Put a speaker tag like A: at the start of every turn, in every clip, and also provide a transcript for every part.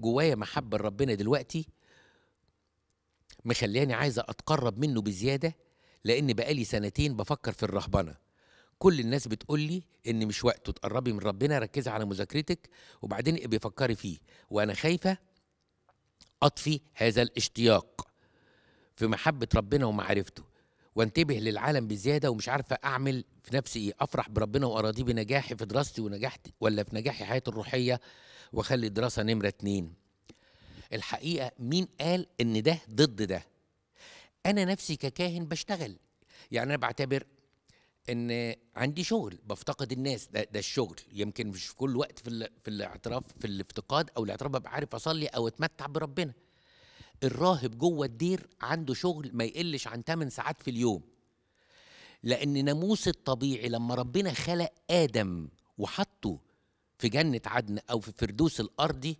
A: جوايا محبه لربنا دلوقتي مخلياني عايزه اتقرب منه بزياده لان بقالي سنتين بفكر في الرهبنه كل الناس بتقول لي ان مش وقته تقربي من ربنا ركزي على مذاكرتك وبعدين ابقي فكري فيه وانا خايفه اطفي هذا الاشتياق في محبه ربنا ومعرفته وانتبه للعالم بزياده ومش عارفه اعمل في نفسي ايه افرح بربنا واراضيه بنجاحي في دراستي ونجاحتي ولا في نجاحي حياتي الروحيه واخلي الدراسه نمره اتنين الحقيقه مين قال ان ده ضد ده انا نفسي ككاهن بشتغل يعني انا بعتبر ان عندي شغل بفتقد الناس ده, ده الشغل يمكن مش في كل وقت في, في الاعتراف في الافتقاد او الاعتراف ببقى عارف اصلي او اتمتع بربنا الراهب جوه الدير عنده شغل ما يقلش عن 8 ساعات في اليوم لان ناموس الطبيعي لما ربنا خلق ادم وحطه في جنه عدن او في الفردوس الارضي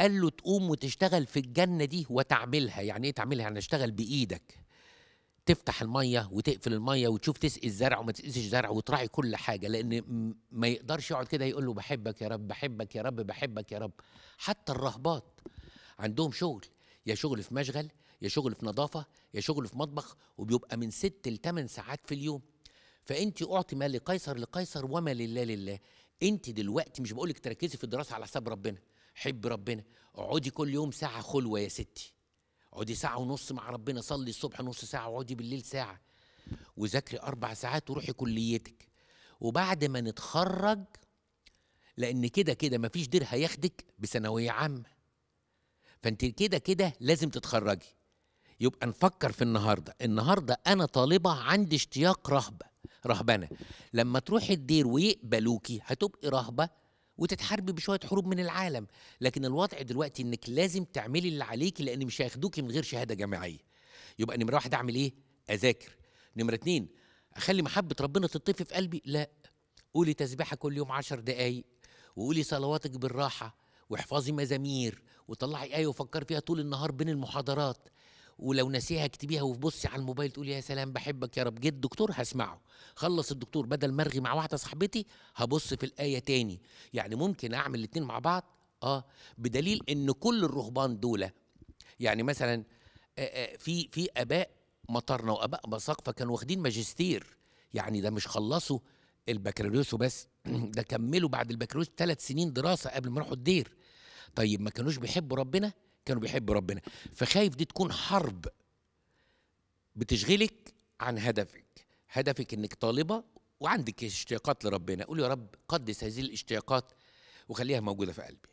A: قال له تقوم وتشتغل في الجنه دي وتعملها يعني ايه تعملها يعني اشتغل بايدك تفتح الميه وتقفل الميه وتشوف تسقي الزرع وما تسقيش زرع وتراعي كل حاجه لان ما يقدرش يقعد كده يقول له بحبك يا رب بحبك يا رب بحبك يا رب حتى الرهبات عندهم شغل يا شغل في مشغل يا شغل في نظافه يا شغل في مطبخ وبيبقى من ست لثمان ساعات في اليوم فانت اعطي ما لقيصر لقيصر وما لله لله انت دلوقتي مش بقولك تركزي في الدراسه على حساب ربنا حبي ربنا اقعدي كل يوم ساعه خلوه يا ستي اقعدي ساعه ونص مع ربنا صلي الصبح نص ساعه اقعدي بالليل ساعه وذاكري اربع ساعات وروحي كليتك وبعد ما نتخرج لان كده كده مفيش دير هياخدك بثانويه عامه فانت كده كده لازم تتخرجي يبقى نفكر في النهارده النهارده انا طالبه عندي اشتياق رهبه رهبنه لما تروحي الدير ويقبلوكي هتبقي رهبه وتتحاربي بشويه حروب من العالم لكن الوضع دلوقتي انك لازم تعملي اللي عليكي لان مش هياخدوكي من غير شهاده جامعيه يبقى نمره واحد اعمل ايه اذاكر نمره اتنين اخلي محبه ربنا تطفي في قلبي لا قولي تسبيحه كل يوم عشر دقايق وقولي صلواتك بالراحه واحفظي مزامير وطلعي آية وفكري فيها طول النهار بين المحاضرات ولو نسيها اكتبيها وبصي على الموبايل تقولي يا سلام بحبك يا رب جه الدكتور هسمعه خلص الدكتور بدل ما ارغي مع واحده صاحبتي هبص في الايه تاني يعني ممكن اعمل الاتنين مع بعض اه بدليل ان كل الرهبان دول يعني مثلا في في اباء مطرنا واباء مساقفه كانوا واخدين ماجستير يعني ده مش خلصوا البكالوريوس وبس ده كملوا بعد البكالوريوس ثلاث سنين دراسه قبل ما يروحوا الدير طيب ما كانوش بيحبوا ربنا كانوا بيحبوا ربنا فخايف دي تكون حرب بتشغلك عن هدفك هدفك انك طالبه وعندك اشتياقات لربنا قول يا رب قدس هذه الاشتياقات وخليها موجوده في قلبي